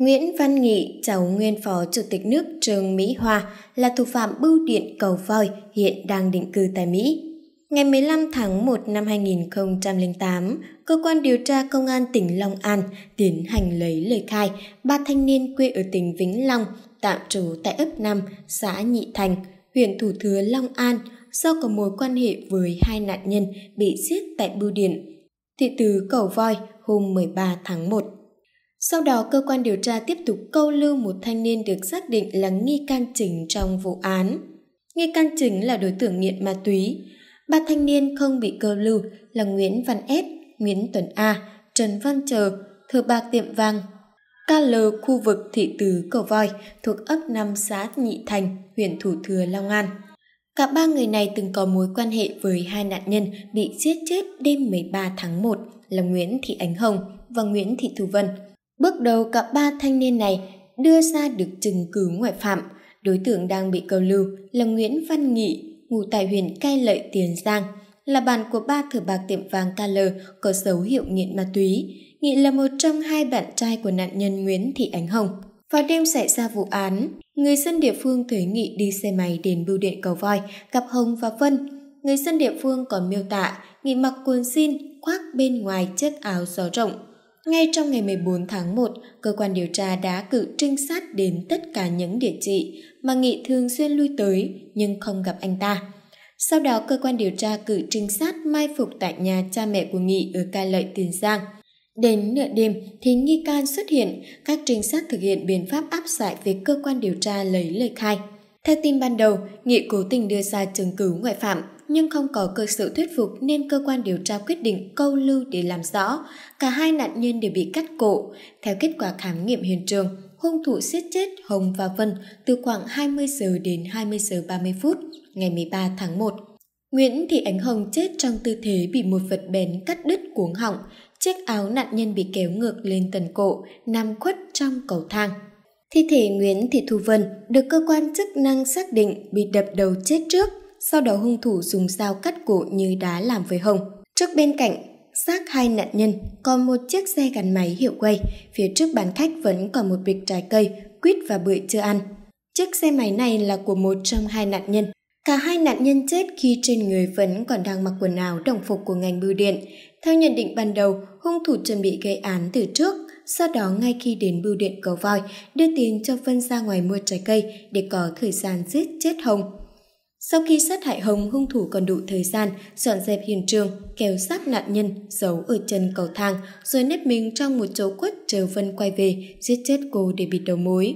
Nguyễn Văn Nghị, cháu nguyên phó chủ tịch nước Trường Mỹ Hoa là thủ phạm bưu điện cầu voi hiện đang định cư tại Mỹ. Ngày 15 tháng 1 năm 2008, cơ quan điều tra công an tỉnh Long An tiến hành lấy lời khai ba thanh niên quê ở tỉnh Vĩnh Long tạm trú tại ấp 5, xã Nhị Thành, huyện Thủ Thừa Long An do có mối quan hệ với hai nạn nhân bị giết tại bưu điện. Thị tứ Cầu Voi hôm 13 tháng 1 sau đó cơ quan điều tra tiếp tục câu lưu một thanh niên được xác định là nghi can chính trong vụ án. Nghi can chính là đối tượng nghiện ma túy. Ba thanh niên không bị câu lưu là Nguyễn Văn S, Nguyễn Tuấn A, Trần Văn Trờ, Thừa Bạc Tiệm Vàng, KL khu vực thị tứ Cầu Voi thuộc ấp 5 xã Nhị Thành, huyện Thủ Thừa, Long An. Cả ba người này từng có mối quan hệ với hai nạn nhân bị giết chết đêm 13 tháng 1 là Nguyễn Thị Ánh Hồng và Nguyễn Thị Thu Vân – Bước đầu cả ba thanh niên này đưa ra được chứng cứ ngoại phạm. Đối tượng đang bị câu lưu là Nguyễn Văn Nghị, ngụ tại huyện Cai Lậy Tiền Giang, là bạn của ba thửa bạc tiệm vàng KL có dấu hiệu nghiện ma túy. Nghị là một trong hai bạn trai của nạn nhân Nguyễn Thị Ánh Hồng. Vào đêm xảy ra vụ án, người dân địa phương thấy Nghị đi xe máy đến bưu điện cầu voi, gặp Hồng và Vân. Người dân địa phương còn miêu tả Nghị mặc quần jean khoác bên ngoài chiếc áo gió rộng ngay trong ngày 14 tháng 1, cơ quan điều tra đã cử trinh sát đến tất cả những địa chỉ mà Nghị thường xuyên lui tới nhưng không gặp anh ta. Sau đó, cơ quan điều tra cử trinh sát mai phục tại nhà cha mẹ của Nghị ở Cai Lợi Tiền Giang. Đến nửa đêm thì nghi can xuất hiện, các trinh sát thực hiện biện pháp áp giải về cơ quan điều tra lấy lời khai. Theo tin ban đầu, Nghị cố tình đưa ra chứng cứ ngoại phạm nhưng không có cơ sở thuyết phục nên cơ quan điều tra quyết định câu lưu để làm rõ. Cả hai nạn nhân đều bị cắt cổ. Theo kết quả khám nghiệm hiện trường, hung thủ giết chết Hồng và Vân từ khoảng 20 giờ đến 20 giờ 30 phút ngày 13 tháng 1. Nguyễn Thị Ánh Hồng chết trong tư thế bị một vật bén cắt đứt cuống họng, chiếc áo nạn nhân bị kéo ngược lên tần cổ, nằm khuất trong cầu thang. Thi thể Nguyễn Thị Thu Vân được cơ quan chức năng xác định bị đập đầu chết trước sau đó hung thủ dùng dao cắt cổ như đá làm với hồng. Trước bên cạnh, xác hai nạn nhân còn một chiếc xe gắn máy hiệu quay, phía trước bàn khách vẫn còn một bịch trái cây, quýt và bưởi chưa ăn. Chiếc xe máy này là của một trong hai nạn nhân. Cả hai nạn nhân chết khi trên người vẫn còn đang mặc quần áo đồng phục của ngành bưu điện. Theo nhận định ban đầu, hung thủ chuẩn bị gây án từ trước, sau đó ngay khi đến bưu điện cầu voi, đưa tiền cho Vân ra ngoài mua trái cây để có thời gian giết chết Hồng. Sau khi sát hại Hồng, hung thủ còn đủ thời gian dọn dẹp hiện trường, kéo xác nạn nhân giấu ở chân cầu thang, rồi nép mình trong một chỗ quất chờ Vân quay về, giết chết cô để bịt đầu mối.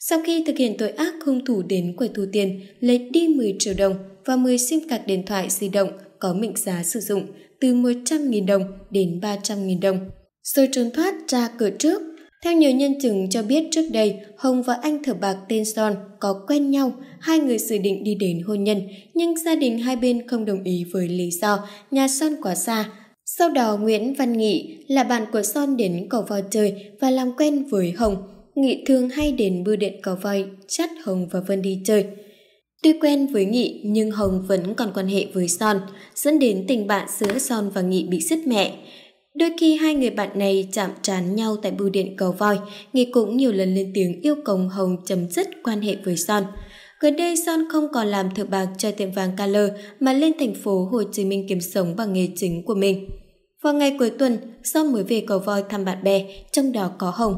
Sau khi thực hiện tội ác, hung thủ đến quầy thu tiền, lấy đi 10 triệu đồng và 10 sim card điện thoại di động có mệnh giá sử dụng từ 100.000 đồng đến 300.000 đồng. Rồi trốn thoát ra cửa trước theo nhiều nhân chứng cho biết trước đây, Hồng và anh thợ bạc tên Son có quen nhau, hai người dự định đi đến hôn nhân, nhưng gia đình hai bên không đồng ý với lý do nhà Son quá xa. Sau đó Nguyễn Văn Nghị là bạn của Son đến cầu voi chơi và làm quen với Hồng. Nghị thường hay đến bưu điện cầu voi, chắt Hồng và Vân đi chơi. Tuy quen với Nghị nhưng Hồng vẫn còn quan hệ với Son, dẫn đến tình bạn giữa Son và Nghị bị sứt mẹ. Đôi khi hai người bạn này chạm trán nhau tại bưu điện cầu voi, Nghi cũng nhiều lần lên tiếng yêu cầu Hồng chấm dứt quan hệ với Son. Gần đây Son không còn làm thợ bạc cho tiệm vàng Color mà lên thành phố Hồ Chí Minh kiếm sống bằng nghề chính của mình. Vào ngày cuối tuần, Son mới về cầu voi thăm bạn bè, trong đó có Hồng.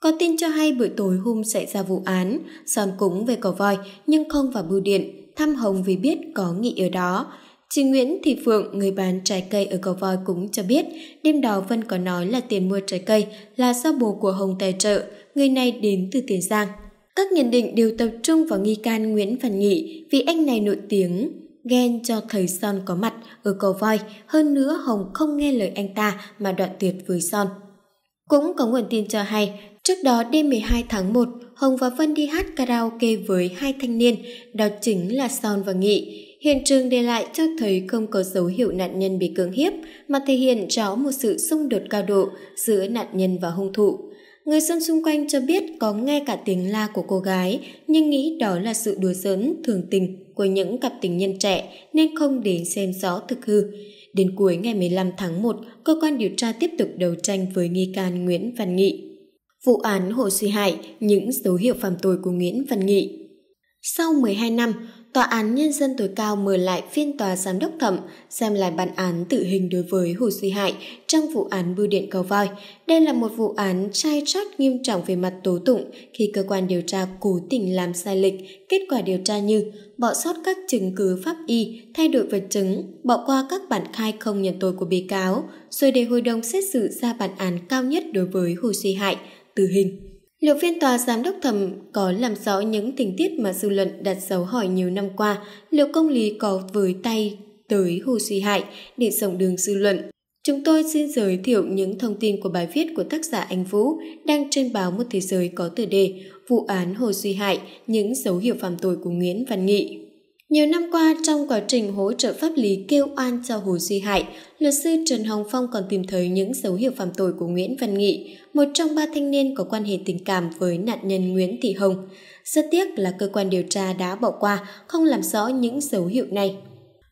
Có tin cho hay buổi tối hôm xảy ra vụ án, Son cũng về cầu voi nhưng không vào bưu điện, thăm Hồng vì biết có nghị ở đó. Chị Nguyễn Thị Phượng, người bán trái cây ở Cầu Voi cũng cho biết, đêm đó Vân có nói là tiền mua trái cây là do bồ của Hồng tài trợ, người này đến từ Tiền Giang. Các nhận định đều tập trung vào nghi can Nguyễn Văn Nghị vì anh này nổi tiếng ghen cho thầy Son có mặt ở Cầu Voi, hơn nữa Hồng không nghe lời anh ta mà đoạn tuyệt với Son. Cũng có nguồn tin cho hay, trước đó đêm 12 tháng 1, Hồng và Vân đi hát karaoke với hai thanh niên, đó chính là Son và Nghị. Hiện trường để lại cho thấy không có dấu hiệu nạn nhân bị cưỡng hiếp, mà thể hiện rõ một sự xung đột cao độ giữa nạn nhân và hung thủ. Người dân xung quanh cho biết có nghe cả tiếng la của cô gái, nhưng nghĩ đó là sự đùa giỡn thường tình của những cặp tình nhân trẻ nên không đến xem rõ thực hư. Đến cuối ngày 15 tháng 1, cơ quan điều tra tiếp tục đấu tranh với nghi can Nguyễn Văn Nghị. Vụ án Hồ Suy hại những dấu hiệu phạm tội của Nguyễn Văn Nghị. Sau 12 năm, Tòa án Nhân dân tối cao mời lại phiên tòa giám đốc thẩm xem lại bản án tử hình đối với Hồ Duy Hải trong vụ án bưu điện cầu voi. Đây là một vụ án trai chót nghiêm trọng về mặt tố tụng khi cơ quan điều tra cố tình làm sai lệch kết quả điều tra như bỏ sót các chứng cứ pháp y, thay đổi vật chứng, bỏ qua các bản khai không nhận tội của bị cáo, rồi để hội đồng xét xử ra bản án cao nhất đối với Hồ Duy Hải, tử hình. Liệu phiên tòa giám đốc thẩm có làm rõ những tình tiết mà dư luận đặt dấu hỏi nhiều năm qua, liệu công lý có với tay tới Hồ Suy Hại để dòng đường dư luận? Chúng tôi xin giới thiệu những thông tin của bài viết của tác giả Anh Vũ đang trên báo Một Thế Giới có tựa đề Vụ án Hồ suy Hại, những dấu hiệu phạm tội của Nguyễn Văn Nghị. Nhiều năm qua, trong quá trình hỗ trợ pháp lý kêu oan cho Hồ Duy Hải, luật sư Trần Hồng Phong còn tìm thấy những dấu hiệu phạm tội của Nguyễn Văn Nghị, một trong ba thanh niên có quan hệ tình cảm với nạn nhân Nguyễn Thị Hồng. Rất tiếc là cơ quan điều tra đã bỏ qua, không làm rõ những dấu hiệu này.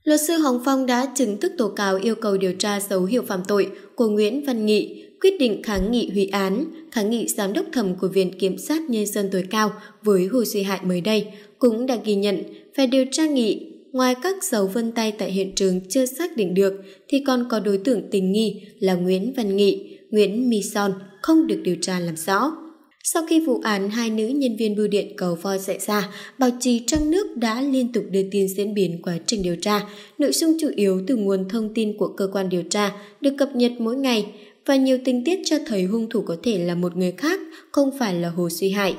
Luật sư Hồng Phong đã chứng thức tố cáo yêu cầu điều tra dấu hiệu phạm tội của Nguyễn Văn Nghị, quyết định kháng nghị hủy án, kháng nghị giám đốc thẩm của Viện Kiểm sát Nhân dân tối cao với Hồ Duy Hải mới đây – cũng đã ghi nhận phải điều tra nghị ngoài các dấu vân tay tại hiện trường chưa xác định được thì còn có đối tượng tình nghi là Nguyễn Văn Nghị, Nguyễn Mi Son không được điều tra làm rõ. Sau khi vụ án hai nữ nhân viên bưu điện cầu voi xảy ra, báo chí trong nước đã liên tục đưa tin diễn biến quá trình điều tra. Nội dung chủ yếu từ nguồn thông tin của cơ quan điều tra được cập nhật mỗi ngày và nhiều tình tiết cho thấy hung thủ có thể là một người khác, không phải là Hồ suy Hải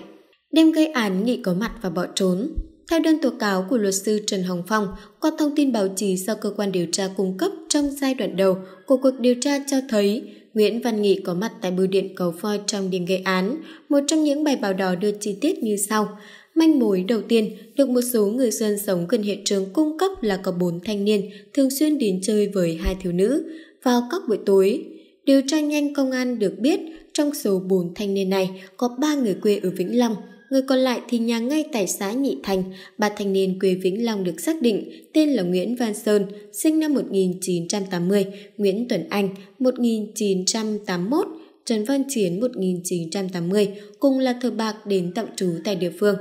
đem gây án nghị có mặt và bỏ trốn. Theo đơn tố cáo của luật sư Trần Hồng Phong, qua thông tin báo chí do cơ quan điều tra cung cấp trong giai đoạn đầu của cuộc điều tra cho thấy Nguyễn Văn Nghị có mặt tại bưu điện Cầu Voi trong đêm gây án. Một trong những bài báo đó đưa chi tiết như sau. Manh mối đầu tiên được một số người dân sống gần hiện trường cung cấp là có bốn thanh niên thường xuyên đến chơi với hai thiếu nữ vào các buổi tối. Điều tra nhanh công an được biết trong số bốn thanh niên này có ba người quê ở Vĩnh Long, người còn lại thì nhà ngay tại xã Nhị Thành, ba thanh niên quê Vĩnh Long được xác định tên là Nguyễn Văn Sơn, sinh năm 1980, Nguyễn Tuấn Anh 1981, Trần Văn Chiến 1980 cùng là thợ bạc đến tạm trú tại địa phương.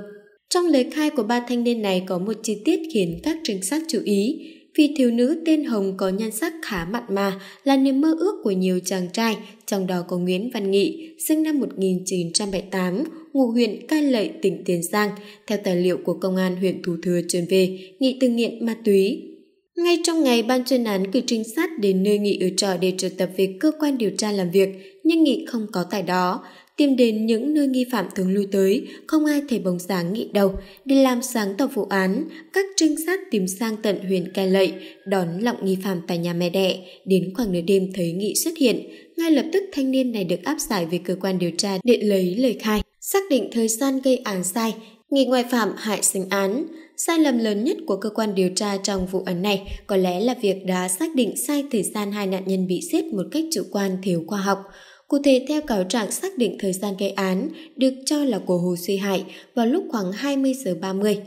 Trong lời khai của ba thanh niên này có một chi tiết khiến các trinh sát chú ý. Vì thiếu nữ tên Hồng có nhan sắc khá mặn mà là niềm mơ ước của nhiều chàng trai, trong đó có Nguyễn Văn Nghị, sinh năm 1978, ngụ huyện Cai Lậy, tỉnh Tiền Giang, theo tài liệu của Công an huyện Thủ Thừa truyền về, Nghị từng nghiện ma túy. Ngay trong ngày ban chuyên án cử trinh sát đến nơi Nghị ở trọ để triệu tập về cơ quan điều tra làm việc, nhưng Nghị không có tại đó. Tìm đến những nơi nghi phạm thường lui tới, không ai thấy bóng dáng Nghị đâu. Để làm sáng tỏ vụ án, các trinh sát tìm sang tận huyện Cai Lậy, đón lọng nghi phạm tại nhà mẹ đẻ, đến khoảng nửa đêm thấy Nghị xuất hiện ngay lập tức thanh niên này được áp giải về cơ quan điều tra để lấy lời khai, xác định thời gian gây án sai, nghi ngoại phạm hại sinh án. Sai lầm lớn nhất của cơ quan điều tra trong vụ án này có lẽ là việc đã xác định sai thời gian hai nạn nhân bị giết một cách chủ quan thiếu khoa học. Cụ thể theo cáo trạng xác định thời gian gây án được cho là của Hồ Suy Hải vào lúc khoảng 20 giờ 30.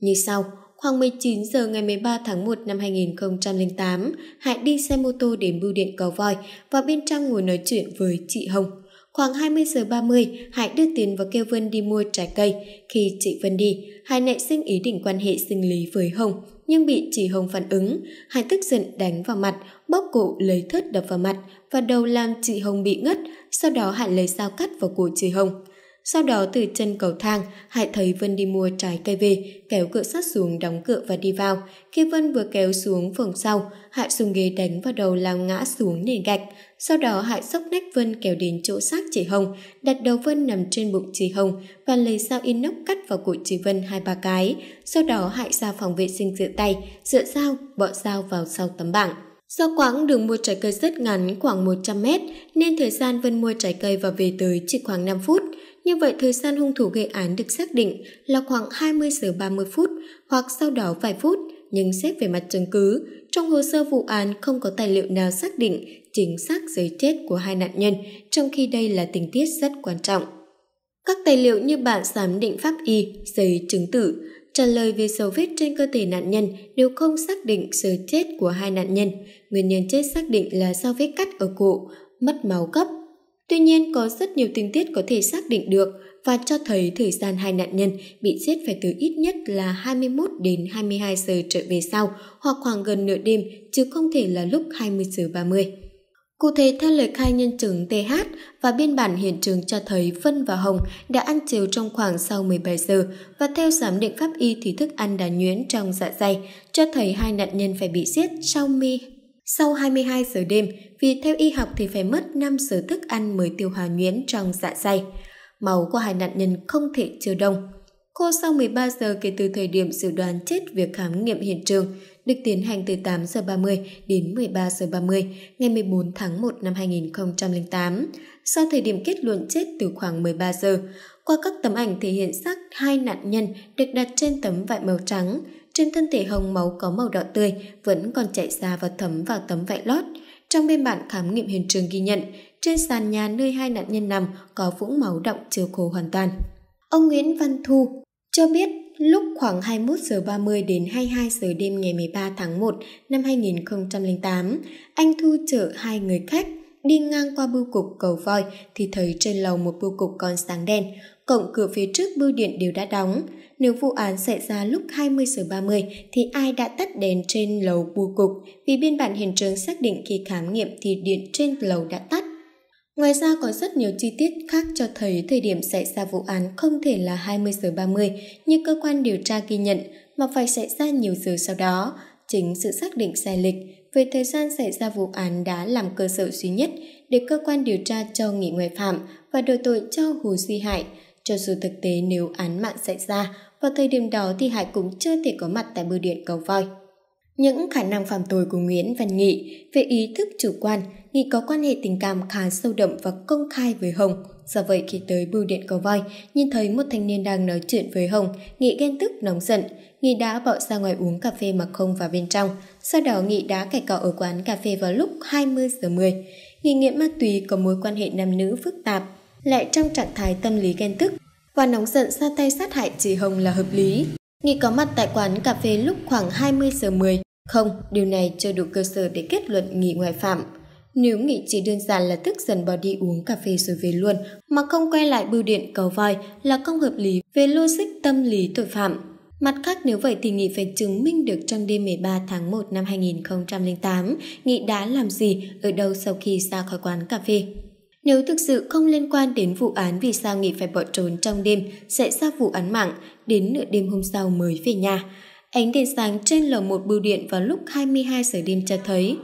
Như sau, Khoảng 19 giờ ngày 13 tháng 1 năm 2008, Hải đi xe mô tô đến bưu điện Cầu Voi và bên trong ngồi nói chuyện với chị Hồng. Khoảng 20 giờ 30, Hải đưa tiền và kêu Vân đi mua trái cây. Khi chị Vân đi, Hải nảy sinh ý định quan hệ sinh lý với Hồng, nhưng bị chị Hồng phản ứng. Hải tức giận đánh vào mặt, bóp cổ lấy thớt đập vào mặt và đầu làm chị Hồng bị ngất. Sau đó Hải lấy dao cắt vào cổ chị Hồng. Sau đó từ chân cầu thang, Hải thấy Vân đi mua trái cây về, kéo cửa sắt xuống đóng cửa và đi vào. Khi Vân vừa kéo xuống phòng sau, hại dùng ghế đánh vào đầu làm ngã xuống nền gạch. Sau đó hại sốc nách Vân kéo đến chỗ xác chị Hồng, đặt đầu Vân nằm trên bụng chị Hồng và lấy dao inox cắt vào cổ chị Vân hai ba cái. Sau đó hại ra phòng vệ sinh rửa tay, dựa dao, bỏ dao vào sau tấm bảng. Do quãng đường mua trái cây rất ngắn khoảng 100 mét nên thời gian Vân mua trái cây và về tới chỉ khoảng 5 phút. Như vậy thời gian hung thủ gây án được xác định là khoảng 20 giờ 30 phút hoặc sau đó vài phút, nhưng xét về mặt chứng cứ, trong hồ sơ vụ án không có tài liệu nào xác định chính xác giới chết của hai nạn nhân, trong khi đây là tình tiết rất quan trọng. Các tài liệu như bản giám định pháp y, giấy chứng tử, trả lời về dấu vết trên cơ thể nạn nhân đều không xác định giờ chết của hai nạn nhân. Nguyên nhân chết xác định là do vết cắt ở cổ, mất máu cấp, Tuy nhiên, có rất nhiều tình tiết có thể xác định được và cho thấy thời gian hai nạn nhân bị giết phải từ ít nhất là 21 đến 22 giờ trở về sau hoặc khoảng gần nửa đêm chứ không thể là lúc 20 giờ 30. Cụ thể theo lời khai nhân chứng TH và biên bản hiện trường cho thấy Vân và Hồng đã ăn chiều trong khoảng sau 17 giờ và theo giám định pháp y thì thức ăn đã nhuyễn trong dạ dày, cho thấy hai nạn nhân phải bị giết sau mi sau 22 giờ đêm, vì theo y học thì phải mất 5 giờ thức ăn mới tiêu hóa nhuyễn trong dạ dày. Máu của hai nạn nhân không thể chưa đông. Cô sau 13 giờ kể từ thời điểm dự đoán chết việc khám nghiệm hiện trường, được tiến hành từ 8 giờ 30 đến 13 giờ 30 ngày 14 tháng 1 năm 2008. Sau thời điểm kết luận chết từ khoảng 13 giờ, qua các tấm ảnh thể hiện xác hai nạn nhân được đặt trên tấm vải màu trắng, trên thân thể hồng máu có màu đỏ tươi vẫn còn chảy ra và thấm vào tấm vải lót. Trong biên bản khám nghiệm hiện trường ghi nhận, trên sàn nhà nơi hai nạn nhân nằm có vũng máu động chưa khô hoàn toàn. Ông Nguyễn Văn Thu cho biết lúc khoảng 21 giờ 30 đến 22 giờ đêm ngày 13 tháng 1 năm 2008, anh Thu chở hai người khách đi ngang qua bưu cục cầu voi thì thấy trên lầu một bưu cục còn sáng đèn, cổng cửa phía trước bưu điện đều đã đóng nếu vụ án xảy ra lúc 20 giờ 30 thì ai đã tắt đèn trên lầu bưu cục vì biên bản hiện trường xác định khi khám nghiệm thì điện trên lầu đã tắt. Ngoài ra có rất nhiều chi tiết khác cho thấy thời điểm xảy ra vụ án không thể là 20 giờ 30 như cơ quan điều tra ghi nhận mà phải xảy ra nhiều giờ sau đó. Chính sự xác định sai lịch về thời gian xảy ra vụ án đã làm cơ sở duy nhất để cơ quan điều tra cho nghỉ ngoại phạm và đổi tội cho Hồ Duy Hải. Cho dù thực tế nếu án mạng xảy ra, vào thời điểm đó thì Hải cũng chưa thể có mặt tại bưu điện cầu voi. Những khả năng phạm tội của Nguyễn Văn Nghị về ý thức chủ quan, Nghị có quan hệ tình cảm khá sâu đậm và công khai với Hồng. Do vậy khi tới bưu điện cầu voi, nhìn thấy một thanh niên đang nói chuyện với Hồng, Nghị ghen tức nóng giận. Nghị đã bỏ ra ngoài uống cà phê mà không vào bên trong. Sau đó Nghị đã cải cọ ở quán cà phê vào lúc 20 giờ 10. Nghị nghiện ma túy có mối quan hệ nam nữ phức tạp, lại trong trạng thái tâm lý ghen tức và nóng giận ra tay sát hại chị Hồng là hợp lý. Nghị có mặt tại quán cà phê lúc khoảng 20 giờ 10, không, điều này chưa đủ cơ sở để kết luận Nghị ngoại phạm. Nếu Nghị chỉ đơn giản là tức dần bỏ đi uống cà phê rồi về luôn, mà không quay lại bưu điện cầu voi là không hợp lý về logic tâm lý tội phạm. Mặt khác nếu vậy thì Nghị phải chứng minh được trong đêm 13 tháng 1 năm 2008 Nghị đã làm gì ở đâu sau khi ra khỏi quán cà phê. Nếu thực sự không liên quan đến vụ án vì sao Nghị phải bỏ trốn trong đêm, sẽ ra vụ án mạng, đến nửa đêm hôm sau mới về nhà. Ánh đèn sáng trên lầu một bưu điện vào lúc 22 giờ đêm cho thấy.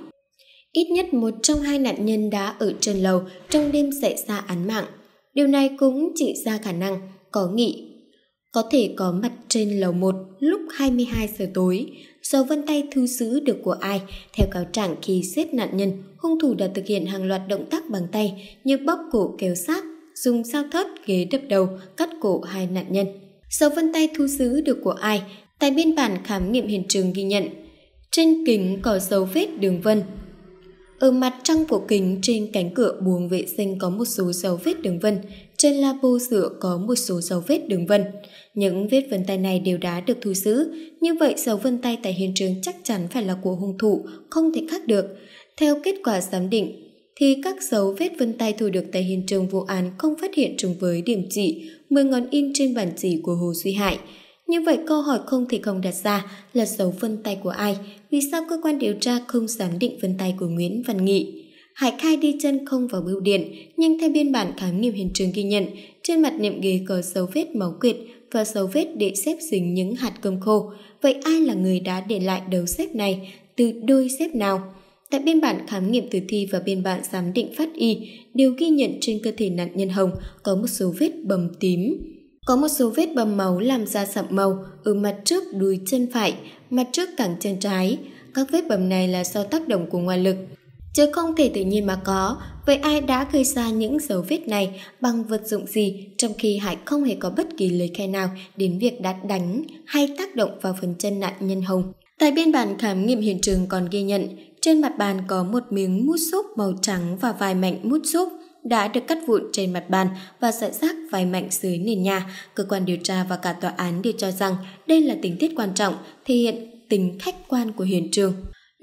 Ít nhất một trong hai nạn nhân đã ở trên lầu trong đêm xảy ra án mạng. Điều này cũng chỉ ra khả năng có nghị có thể có mặt trên lầu 1 lúc 22 giờ tối, dấu vân tay thu sứ được của ai. Theo cáo trạng khi giết nạn nhân, hung thủ đã thực hiện hàng loạt động tác bằng tay như bóp cổ kéo xác, dùng dao thớt ghế đập đầu, cắt cổ hai nạn nhân. Dấu vân tay thu sứ được của ai? Tại biên bản khám nghiệm hiện trường ghi nhận, trên kính có dấu vết đường vân, ở mặt trong của kính trên cánh cửa buồng vệ sinh có một số dấu vết đường vân, trên la bu dựa có một số dấu vết đường vân. Những vết vân tay này đều đã được thu giữ, như vậy dấu vân tay tại hiện trường chắc chắn phải là của hung thủ, không thể khác được. Theo kết quả giám định, thì các dấu vết vân tay thu được tại hiện trường vụ án không phát hiện trùng với điểm chỉ 10 ngón in trên bản chỉ của Hồ Duy Hải. Như vậy câu hỏi không thể không đặt ra là dấu vân tay của ai, vì sao cơ quan điều tra không giám định vân tay của Nguyễn Văn Nghị. Hải Khai đi chân không vào bưu điện, nhưng theo biên bản khám nghiệm hiện trường ghi nhận, trên mặt nệm ghế có dấu vết máu quyệt và dấu vết để xếp dính những hạt cơm khô. Vậy ai là người đã để lại đầu xếp này, từ đôi xếp nào? Tại biên bản khám nghiệm tử thi và biên bản giám định phát y đều ghi nhận trên cơ thể nạn nhân Hồng có một số vết bầm tím. Có một số vết bầm máu làm da sậm màu ở mặt trước đùi chân phải, mặt trước cẳng chân trái. Các vết bầm này là do tác động của ngoại lực. Chứ không thể tự nhiên mà có, vậy ai đã gây ra những dấu vết này bằng vật dụng gì trong khi Hải không hề có bất kỳ lời khai nào đến việc đã đánh hay tác động vào phần chân nạn nhân Hồng. Tại biên bản khám nghiệm hiện trường còn ghi nhận, trên mặt bàn có một miếng mút xúc màu trắng và vài mảnh mút xúc đã được cắt vụn trên mặt bàn và rải rác vài mảnh dưới nền nhà. Cơ quan điều tra và cả tòa án đều cho rằng đây là tình tiết quan trọng, thể hiện tính khách quan của hiện trường.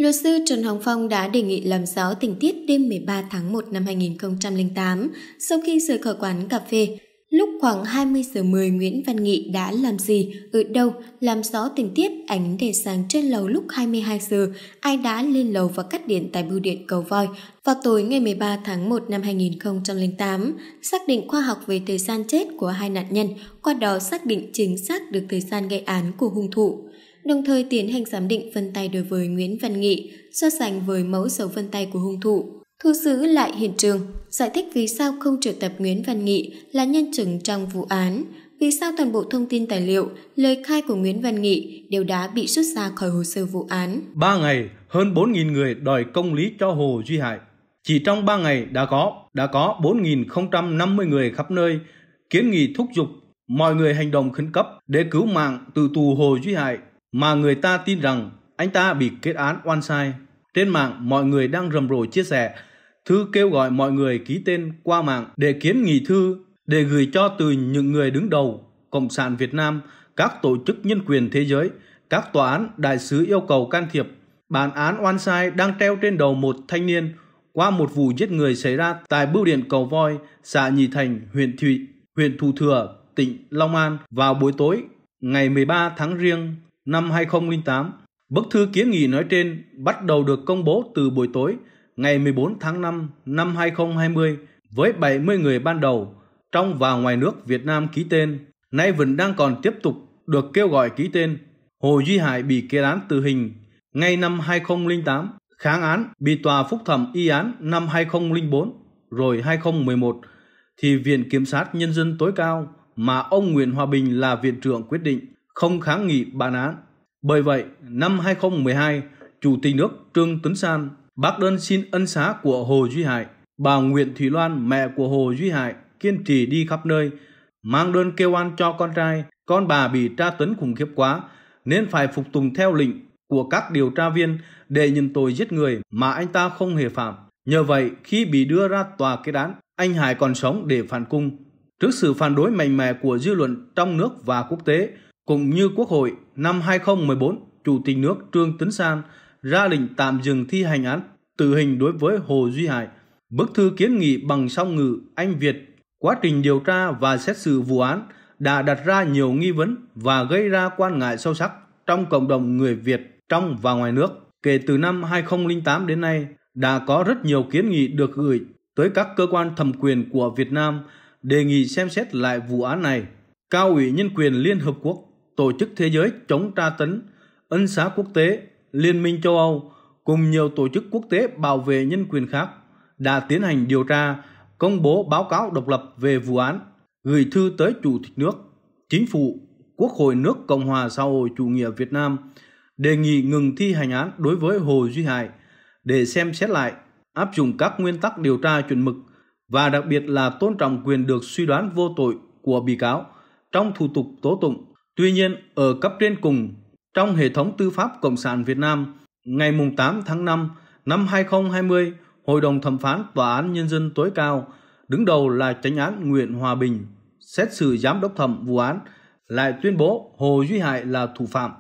Luật sư Trần Hồng Phong đã đề nghị làm rõ tình tiết đêm 13 tháng 1 năm 2008 sau khi rời khỏi quán cà phê. Lúc khoảng 20 giờ 10 Nguyễn Văn Nghị đã làm gì, ở ừ, đâu, làm rõ tình tiết ảnh để sáng trên lầu lúc 22 giờ, ai đã lên lầu và cắt điện tại bưu điện cầu voi. Vào tối ngày 13 tháng 1 năm 2008, xác định khoa học về thời gian chết của hai nạn nhân, qua đó xác định chính xác được thời gian gây án của hung thủ đồng thời tiến hành giám định vân tay đối với Nguyễn Văn Nghị, so sánh với mẫu dấu vân tay của hung thủ. Thu giữ lại hiện trường, giải thích vì sao không triệu tập Nguyễn Văn Nghị là nhân chứng trong vụ án, vì sao toàn bộ thông tin tài liệu, lời khai của Nguyễn Văn Nghị đều đã bị rút ra khỏi hồ sơ vụ án. 3 ngày, hơn 4.000 người đòi công lý cho Hồ Duy Hải. Chỉ trong 3 ngày đã có, đã có 4.050 người khắp nơi kiến nghị thúc giục mọi người hành động khẩn cấp để cứu mạng từ tù Hồ Duy Hải mà người ta tin rằng anh ta bị kết án oan sai. Trên mạng, mọi người đang rầm rộ chia sẻ thư kêu gọi mọi người ký tên qua mạng để kiến nghị thư để gửi cho từ những người đứng đầu Cộng sản Việt Nam, các tổ chức nhân quyền thế giới, các tòa án, đại sứ yêu cầu can thiệp. Bản án oan sai đang treo trên đầu một thanh niên qua một vụ giết người xảy ra tại bưu điện Cầu Voi, xã Nhị Thành, huyện Thụy, huyện Thủ Thừa, tỉnh Long An vào buổi tối ngày 13 tháng Riêng năm 2008, bức thư kiến nghị nói trên bắt đầu được công bố từ buổi tối ngày 14 tháng 5 năm 2020 với 70 người ban đầu trong và ngoài nước Việt Nam ký tên, nay vẫn đang còn tiếp tục được kêu gọi ký tên. Hồ Duy Hải bị kết án tử hình ngay năm 2008, kháng án bị tòa phúc thẩm y án năm 2004 rồi 2011 thì Viện Kiểm sát Nhân dân tối cao mà ông Nguyễn Hòa Bình là viện trưởng quyết định không kháng nghị bản án. Bởi vậy, năm 2012, Chủ tịch nước Trương Tuấn San bác đơn xin ân xá của Hồ Duy Hải. Bà Nguyễn Thị Loan, mẹ của Hồ Duy Hải, kiên trì đi khắp nơi, mang đơn kêu an cho con trai. Con bà bị tra tấn khủng khiếp quá, nên phải phục tùng theo lệnh của các điều tra viên để nhận tội giết người mà anh ta không hề phạm. Nhờ vậy, khi bị đưa ra tòa kết án, anh Hải còn sống để phản cung. Trước sự phản đối mạnh mẽ của dư luận trong nước và quốc tế, cũng như Quốc hội năm 2014, Chủ tịch nước Trương Tấn sang ra lệnh tạm dừng thi hành án tử hình đối với Hồ Duy Hải. Bức thư kiến nghị bằng song ngữ Anh Việt, quá trình điều tra và xét xử vụ án đã đặt ra nhiều nghi vấn và gây ra quan ngại sâu sắc trong cộng đồng người Việt trong và ngoài nước. Kể từ năm 2008 đến nay, đã có rất nhiều kiến nghị được gửi tới các cơ quan thẩm quyền của Việt Nam đề nghị xem xét lại vụ án này. Cao ủy Nhân quyền Liên Hợp Quốc Tổ chức Thế giới chống tra tấn, Ân xá quốc tế, Liên minh châu Âu cùng nhiều tổ chức quốc tế bảo vệ nhân quyền khác đã tiến hành điều tra, công bố báo cáo độc lập về vụ án, gửi thư tới Chủ tịch nước, Chính phủ, Quốc hội nước Cộng hòa xã hội chủ nghĩa Việt Nam đề nghị ngừng thi hành án đối với Hồ Duy Hải để xem xét lại, áp dụng các nguyên tắc điều tra chuẩn mực và đặc biệt là tôn trọng quyền được suy đoán vô tội của bị cáo trong thủ tục tố tụng Tuy nhiên, ở cấp trên cùng, trong hệ thống tư pháp Cộng sản Việt Nam, ngày 8 tháng 5 năm 2020, Hội đồng Thẩm phán Tòa án Nhân dân tối cao, đứng đầu là tránh án Nguyễn Hòa Bình, xét xử giám đốc thẩm vụ án, lại tuyên bố Hồ Duy Hải là thủ phạm.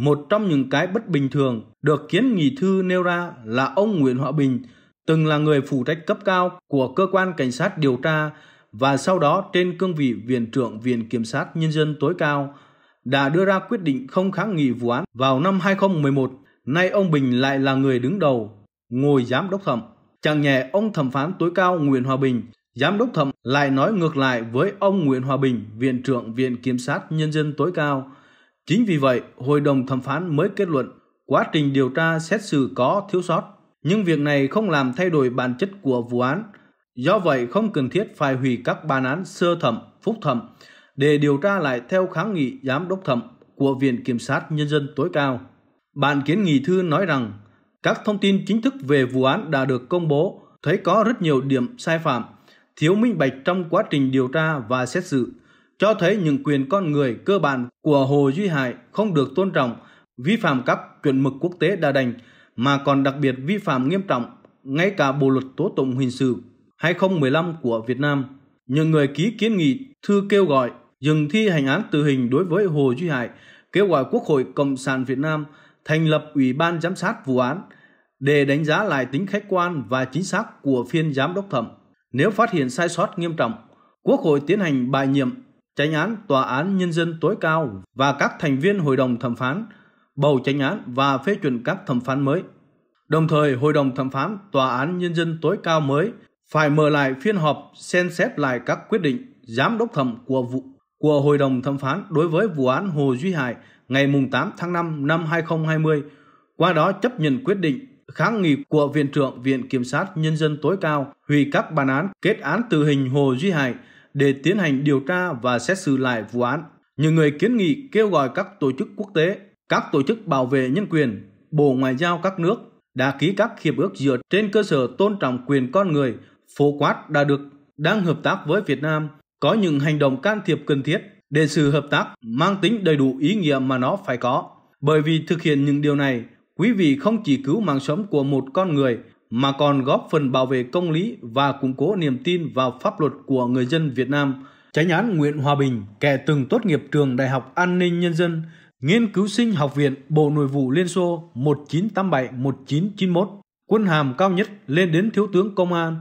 Một trong những cái bất bình thường được kiến nghị thư nêu ra là ông Nguyễn Hòa Bình từng là người phụ trách cấp cao của cơ quan cảnh sát điều tra và sau đó trên cương vị Viện trưởng Viện Kiểm sát Nhân dân tối cao – đã đưa ra quyết định không kháng nghị vụ án vào năm 2011. Nay ông Bình lại là người đứng đầu, ngồi giám đốc thẩm. Chẳng nhẹ ông thẩm phán tối cao Nguyễn Hòa Bình, giám đốc thẩm lại nói ngược lại với ông Nguyễn Hòa Bình, Viện trưởng Viện Kiểm sát Nhân dân tối cao. Chính vì vậy, Hội đồng thẩm phán mới kết luận quá trình điều tra xét xử có thiếu sót. Nhưng việc này không làm thay đổi bản chất của vụ án. Do vậy, không cần thiết phải hủy các bản án sơ thẩm, phúc thẩm để điều tra lại theo kháng nghị giám đốc thẩm của Viện Kiểm sát Nhân dân tối cao. Bản kiến nghị thư nói rằng các thông tin chính thức về vụ án đã được công bố thấy có rất nhiều điểm sai phạm, thiếu minh bạch trong quá trình điều tra và xét xử, cho thấy những quyền con người cơ bản của Hồ Duy Hải không được tôn trọng, vi phạm các chuẩn mực quốc tế đã đành, mà còn đặc biệt vi phạm nghiêm trọng ngay cả Bộ luật tố tụng hình sự 2015 của Việt Nam. Những người ký kiến nghị thư kêu gọi dừng thi hành án tử hình đối với Hồ Duy Hải, kêu gọi Quốc hội Cộng sản Việt Nam thành lập Ủy ban giám sát vụ án để đánh giá lại tính khách quan và chính xác của phiên giám đốc thẩm. Nếu phát hiện sai sót nghiêm trọng, Quốc hội tiến hành bãi nhiệm, tránh án Tòa án Nhân dân tối cao và các thành viên Hội đồng thẩm phán, bầu tránh án và phê chuẩn các thẩm phán mới. Đồng thời, Hội đồng thẩm phán Tòa án Nhân dân tối cao mới phải mở lại phiên họp xem xét lại các quyết định giám đốc thẩm của vụ của Hội đồng thẩm phán đối với vụ án Hồ Duy Hải ngày 8 tháng 5 năm 2020, qua đó chấp nhận quyết định kháng nghị của Viện trưởng Viện Kiểm sát Nhân dân tối cao hủy các bản án kết án tử hình Hồ Duy Hải để tiến hành điều tra và xét xử lại vụ án. Nhiều người kiến nghị kêu gọi các tổ chức quốc tế, các tổ chức bảo vệ nhân quyền, Bộ Ngoại giao các nước đã ký các hiệp ước dựa trên cơ sở tôn trọng quyền con người, phổ quát đã được đang hợp tác với Việt Nam – có những hành động can thiệp cần thiết để sự hợp tác mang tính đầy đủ ý nghĩa mà nó phải có. Bởi vì thực hiện những điều này, quý vị không chỉ cứu mạng sống của một con người mà còn góp phần bảo vệ công lý và củng cố niềm tin vào pháp luật của người dân Việt Nam. Trái nhãn Nguyễn Hòa Bình, kẻ từng tốt nghiệp trường Đại học An ninh Nhân dân, nghiên cứu sinh Học viện Bộ Nội vụ Liên Xô 1987-1991, quân hàm cao nhất lên đến Thiếu tướng Công an,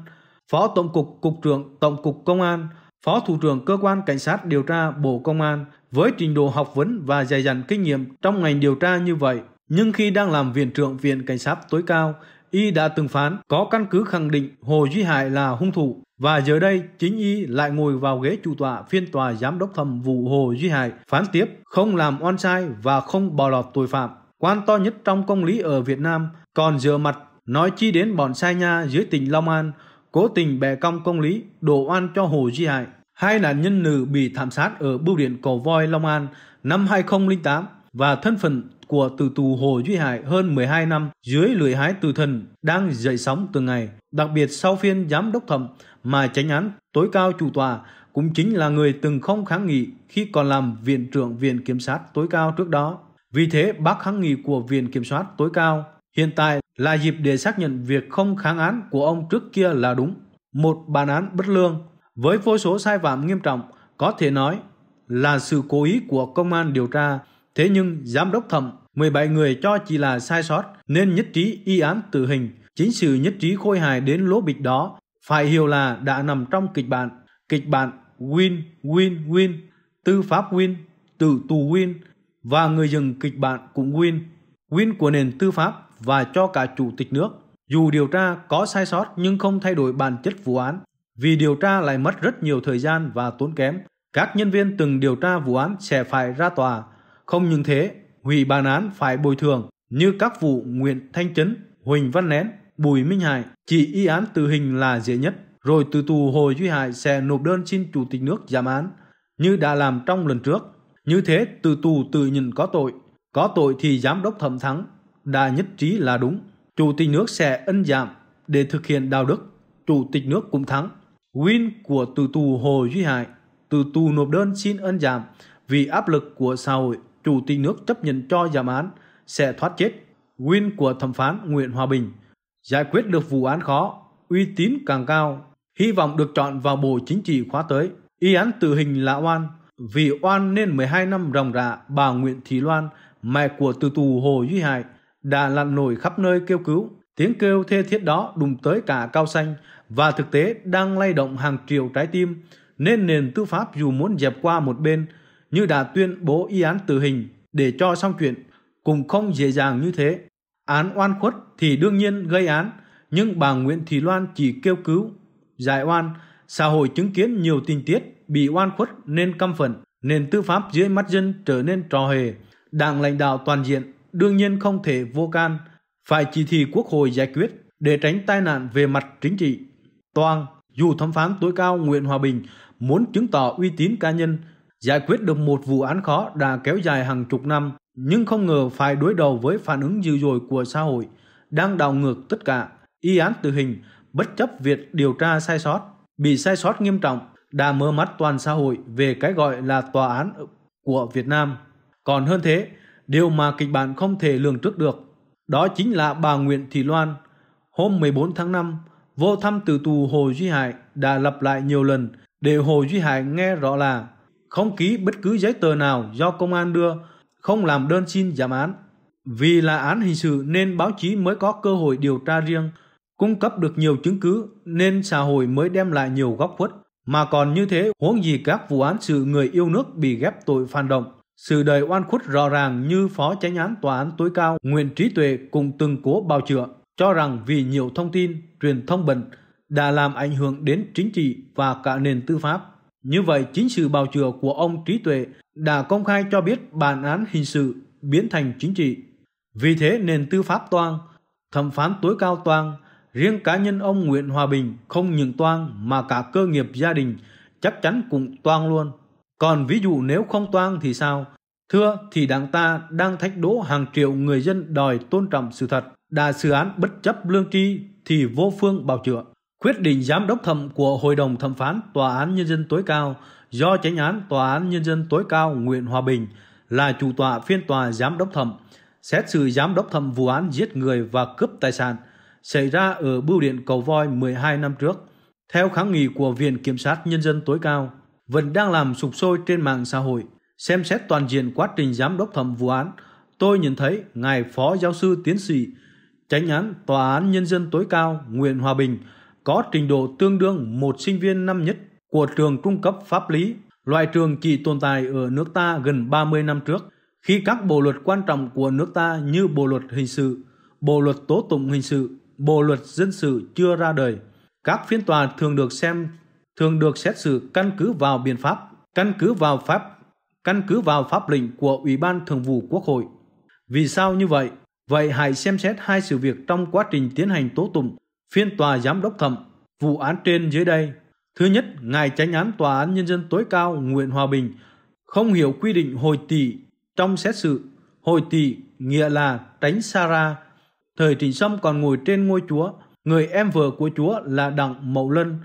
Phó Tổng cục Cục trưởng Tổng cục Công an – Phó Thủ trưởng Cơ quan Cảnh sát điều tra Bộ Công an với trình độ học vấn và dày dặn kinh nghiệm trong ngành điều tra như vậy. Nhưng khi đang làm Viện trưởng Viện Cảnh sát tối cao, y đã từng phán có căn cứ khẳng định Hồ Duy Hải là hung thủ và giờ đây chính y lại ngồi vào ghế chủ tọa phiên tòa giám đốc thẩm vụ Hồ Duy Hải phán tiếp không làm oan sai và không bỏ lọt tội phạm. Quan to nhất trong công lý ở Việt Nam còn dựa mặt nói chi đến bọn sai nha dưới tỉnh Long An cố tình bẻ cong công lý, đổ oan cho Hồ Duy Hải. Hai nạn nhân nữ bị thảm sát ở bưu điện Cầu Voi, Long An năm 2008 và thân phận của tử tù Hồ Duy Hải hơn 12 năm dưới lưỡi hái tử thần đang dậy sóng từng ngày, đặc biệt sau phiên giám đốc thẩm mà tránh án tối cao chủ tòa cũng chính là người từng không kháng nghị khi còn làm viện trưởng viện kiểm sát tối cao trước đó. Vì thế, bác kháng nghị của Viện Kiểm soát tối cao Hiện tại là dịp để xác nhận việc không kháng án của ông trước kia là đúng. Một bản án bất lương với vô số sai phạm nghiêm trọng có thể nói là sự cố ý của công an điều tra. Thế nhưng giám đốc thẩm 17 người cho chỉ là sai sót nên nhất trí y án tử hình. Chính sự nhất trí khôi hài đến lỗ bịch đó phải hiểu là đã nằm trong kịch bản. Kịch bản win, win, win, tư pháp win, tử tù win và người dừng kịch bản cũng win. Win của nền tư pháp và cho cả chủ tịch nước. Dù điều tra có sai sót nhưng không thay đổi bản chất vụ án, vì điều tra lại mất rất nhiều thời gian và tốn kém. Các nhân viên từng điều tra vụ án sẽ phải ra tòa. Không những thế, hủy bản án phải bồi thường như các vụ Nguyễn Thanh Chấn, Huỳnh Văn Nén, Bùi Minh Hải chỉ y án tử hình là dễ nhất. Rồi từ tù Hồ Duy Hải sẽ nộp đơn xin Chủ tịch nước giảm án như đã làm trong lần trước. Như thế từ tù tự nhận có tội, có tội thì giám đốc thẩm thắng đã nhất trí là đúng. Chủ tịch nước sẽ ân giảm để thực hiện đạo đức. Chủ tịch nước cũng thắng. Win của tử tù Hồ Duy Hải, tử tù nộp đơn xin ân giảm vì áp lực của xã hội, chủ tịch nước chấp nhận cho giảm án sẽ thoát chết. Win của thẩm phán Nguyễn Hòa Bình giải quyết được vụ án khó, uy tín càng cao, hy vọng được chọn vào bộ chính trị khóa tới. Y án tử hình là oan, vì oan nên 12 năm ròng rạ bà Nguyễn Thị Loan, mẹ của tử tù Hồ Duy Hải đã lặn nổi khắp nơi kêu cứu. Tiếng kêu thê thiết đó đùng tới cả cao xanh và thực tế đang lay động hàng triệu trái tim, nên nền tư pháp dù muốn dẹp qua một bên, như đã tuyên bố y án tử hình để cho xong chuyện, cũng không dễ dàng như thế. Án oan khuất thì đương nhiên gây án, nhưng bà Nguyễn Thị Loan chỉ kêu cứu, giải oan, xã hội chứng kiến nhiều tình tiết bị oan khuất nên căm phẫn, nền tư pháp dưới mắt dân trở nên trò hề, đảng lãnh đạo toàn diện đương nhiên không thể vô can, phải chỉ thị quốc hội giải quyết để tránh tai nạn về mặt chính trị. Toàn, dù thẩm phán tối cao Nguyễn Hòa Bình muốn chứng tỏ uy tín cá nhân, giải quyết được một vụ án khó đã kéo dài hàng chục năm, nhưng không ngờ phải đối đầu với phản ứng dữ dội của xã hội, đang đảo ngược tất cả, y án tử hình, bất chấp việc điều tra sai sót, bị sai sót nghiêm trọng, đã mơ mắt toàn xã hội về cái gọi là tòa án của Việt Nam. Còn hơn thế, Điều mà kịch bản không thể lường trước được, đó chính là bà Nguyễn Thị Loan. Hôm 14 tháng 5, vô thăm từ tù Hồ Duy Hải đã lặp lại nhiều lần để Hồ Duy Hải nghe rõ là không ký bất cứ giấy tờ nào do công an đưa, không làm đơn xin giảm án. Vì là án hình sự nên báo chí mới có cơ hội điều tra riêng, cung cấp được nhiều chứng cứ nên xã hội mới đem lại nhiều góc khuất. Mà còn như thế, huống gì các vụ án sự người yêu nước bị ghép tội phản động. Sự đời oan khuất rõ ràng như Phó Chánh án Tòa án tối cao Nguyễn Trí Tuệ cùng từng cố bào chữa, cho rằng vì nhiều thông tin, truyền thông bẩn đã làm ảnh hưởng đến chính trị và cả nền tư pháp. Như vậy, chính sự bào chữa của ông Trí Tuệ đã công khai cho biết bản án hình sự biến thành chính trị. Vì thế, nền tư pháp toang thẩm phán tối cao toang riêng cá nhân ông Nguyễn Hòa Bình không những toang mà cả cơ nghiệp gia đình chắc chắn cũng toang luôn. Còn ví dụ nếu không toang thì sao? Thưa thì đảng ta đang thách đố hàng triệu người dân đòi tôn trọng sự thật. Đã xử án bất chấp lương tri thì vô phương bào chữa. Quyết định giám đốc thẩm của Hội đồng thẩm phán Tòa án Nhân dân tối cao do tránh án Tòa án Nhân dân tối cao Nguyễn Hòa Bình là chủ tọa phiên tòa giám đốc thẩm xét xử giám đốc thẩm vụ án giết người và cướp tài sản xảy ra ở bưu điện Cầu Voi 12 năm trước. Theo kháng nghị của Viện Kiểm sát Nhân dân tối cao, vẫn đang làm sục sôi trên mạng xã hội. Xem xét toàn diện quá trình giám đốc thẩm vụ án, tôi nhận thấy ngài phó giáo sư tiến sĩ tránh án tòa án nhân dân tối cao Nguyễn Hòa Bình có trình độ tương đương một sinh viên năm nhất của trường trung cấp pháp lý, loại trường chỉ tồn tại ở nước ta gần 30 năm trước, khi các bộ luật quan trọng của nước ta như bộ luật hình sự, bộ luật tố tụng hình sự, bộ luật dân sự chưa ra đời. Các phiên tòa thường được xem thường được xét xử căn cứ vào biện pháp, căn cứ vào pháp, căn cứ vào pháp lệnh của Ủy ban Thường vụ Quốc hội. Vì sao như vậy? Vậy hãy xem xét hai sự việc trong quá trình tiến hành tố tụng, phiên tòa giám đốc thẩm, vụ án trên dưới đây. Thứ nhất, Ngài tránh án Tòa án Nhân dân tối cao Nguyễn Hòa Bình không hiểu quy định hồi tỷ trong xét xử. Hồi tỷ nghĩa là tránh xa ra. Thời Trịnh Sâm còn ngồi trên ngôi chúa, người em vợ của chúa là Đặng Mậu Lân,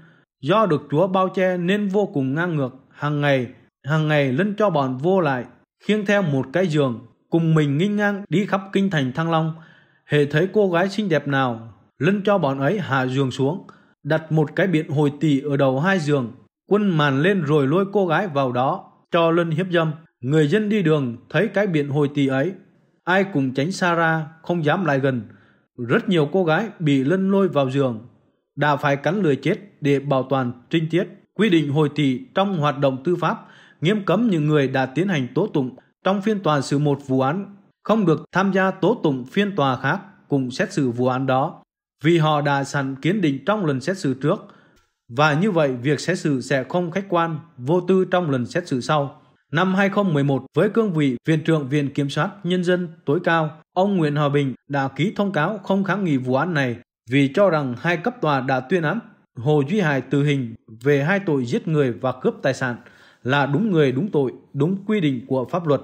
Do được Chúa bao che nên vô cùng ngang ngược, hàng ngày, hàng ngày lân cho bọn vô lại, khiêng theo một cái giường, cùng mình nghinh ngang đi khắp kinh thành Thăng Long. Hề thấy cô gái xinh đẹp nào, lân cho bọn ấy hạ giường xuống, đặt một cái biện hồi tỷ ở đầu hai giường, quân màn lên rồi lôi cô gái vào đó, cho lân hiếp dâm. Người dân đi đường thấy cái biện hồi tỷ ấy, ai cũng tránh xa ra, không dám lại gần. Rất nhiều cô gái bị lân lôi vào giường, đã phải cắn lưỡi chết để bảo toàn trinh tiết. Quy định hồi thị trong hoạt động tư pháp nghiêm cấm những người đã tiến hành tố tụng trong phiên tòa xử một vụ án không được tham gia tố tụng phiên tòa khác cùng xét xử vụ án đó vì họ đã sẵn kiến định trong lần xét xử trước và như vậy việc xét xử sẽ không khách quan, vô tư trong lần xét xử sau. Năm 2011, với cương vị Viện trưởng Viện Kiểm soát Nhân dân tối cao, ông Nguyễn Hòa Bình đã ký thông cáo không kháng nghị vụ án này vì cho rằng hai cấp tòa đã tuyên án Hồ Duy Hải tử hình về hai tội giết người và cướp tài sản là đúng người đúng tội, đúng quy định của pháp luật.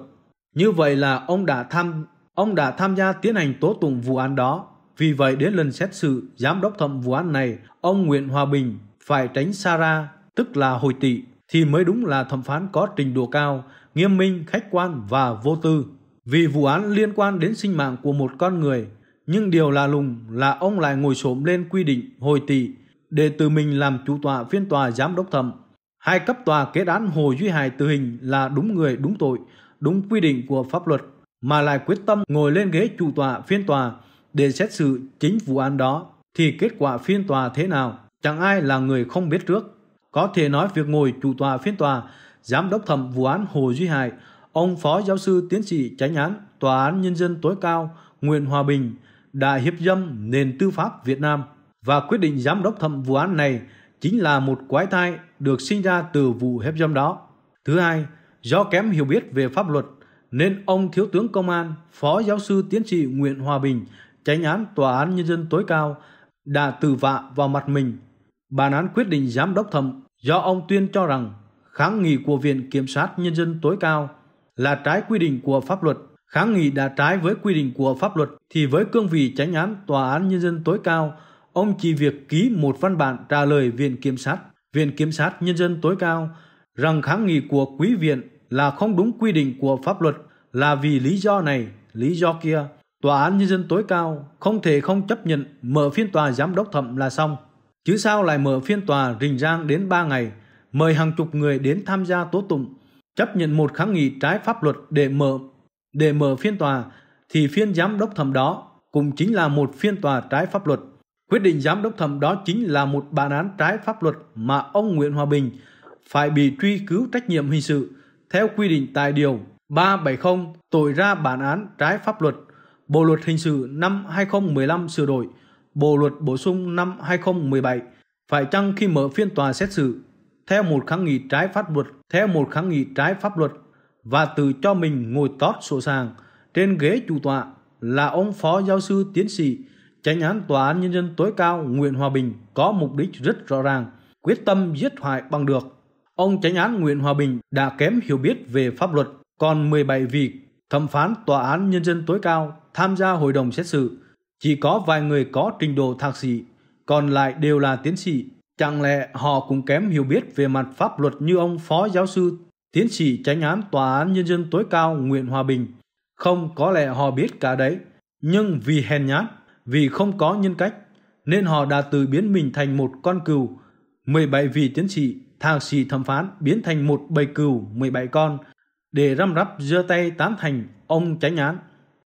Như vậy là ông đã tham ông đã tham gia tiến hành tố tụng vụ án đó. Vì vậy đến lần xét xử giám đốc thẩm vụ án này, ông Nguyễn Hòa Bình phải tránh xa tức là hồi tị thì mới đúng là thẩm phán có trình độ cao, nghiêm minh, khách quan và vô tư. Vì vụ án liên quan đến sinh mạng của một con người nhưng điều lạ lùng là ông lại ngồi xổm lên quy định hồi tỷ để tự mình làm chủ tọa phiên tòa giám đốc thẩm. Hai cấp tòa kết án Hồ Duy Hải tử hình là đúng người đúng tội, đúng quy định của pháp luật mà lại quyết tâm ngồi lên ghế chủ tọa phiên tòa để xét xử chính vụ án đó thì kết quả phiên tòa thế nào chẳng ai là người không biết trước. Có thể nói việc ngồi chủ tòa phiên tòa giám đốc thẩm vụ án Hồ Duy Hải, ông phó giáo sư tiến sĩ tránh án tòa án nhân dân tối cao Nguyễn Hòa Bình đã hiếp dâm nền tư pháp Việt Nam và quyết định giám đốc thẩm vụ án này chính là một quái thai được sinh ra từ vụ hiếp dâm đó. Thứ hai, do kém hiểu biết về pháp luật nên ông Thiếu tướng Công an, Phó Giáo sư Tiến sĩ Nguyễn Hòa Bình, tránh án Tòa án Nhân dân tối cao, đã tự vạ vào mặt mình. Bản án quyết định giám đốc thẩm do ông Tuyên cho rằng kháng nghị của Viện Kiểm sát Nhân dân tối cao là trái quy định của pháp luật kháng nghị đã trái với quy định của pháp luật thì với cương vị tránh án Tòa án Nhân dân tối cao, ông chỉ việc ký một văn bản trả lời Viện Kiểm sát, Viện Kiểm sát Nhân dân tối cao rằng kháng nghị của quý viện là không đúng quy định của pháp luật là vì lý do này, lý do kia. Tòa án Nhân dân tối cao không thể không chấp nhận mở phiên tòa giám đốc thẩm là xong. Chứ sao lại mở phiên tòa rình rang đến 3 ngày, mời hàng chục người đến tham gia tố tụng, chấp nhận một kháng nghị trái pháp luật để mở để mở phiên tòa thì phiên giám đốc thẩm đó cũng chính là một phiên tòa trái pháp luật. Quyết định giám đốc thẩm đó chính là một bản án trái pháp luật mà ông Nguyễn Hòa Bình phải bị truy cứu trách nhiệm hình sự theo quy định tại Điều 370 tội ra bản án trái pháp luật Bộ Luật Hình sự năm 2015 sửa đổi, Bộ Luật Bổ sung năm 2017 phải chăng khi mở phiên tòa xét xử theo một kháng nghị trái pháp luật theo một kháng nghị trái pháp luật và tự cho mình ngồi tót sổ sàng trên ghế chủ tọa là ông phó giáo sư tiến sĩ tránh án tòa án nhân dân tối cao Nguyễn Hòa Bình có mục đích rất rõ ràng, quyết tâm giết hại bằng được. Ông tránh án Nguyễn Hòa Bình đã kém hiểu biết về pháp luật, còn 17 vị thẩm phán tòa án nhân dân tối cao tham gia hội đồng xét xử, chỉ có vài người có trình độ thạc sĩ, còn lại đều là tiến sĩ. Chẳng lẽ họ cũng kém hiểu biết về mặt pháp luật như ông phó giáo sư Tiến sĩ tránh án Tòa án Nhân dân tối cao Nguyễn Hòa Bình. Không có lẽ họ biết cả đấy, nhưng vì hèn nhát, vì không có nhân cách, nên họ đã tự biến mình thành một con cừu. 17 vị tiến sĩ, thạc sĩ thẩm phán biến thành một bầy cừu 17 con để răm rắp giơ tay tán thành ông tránh án.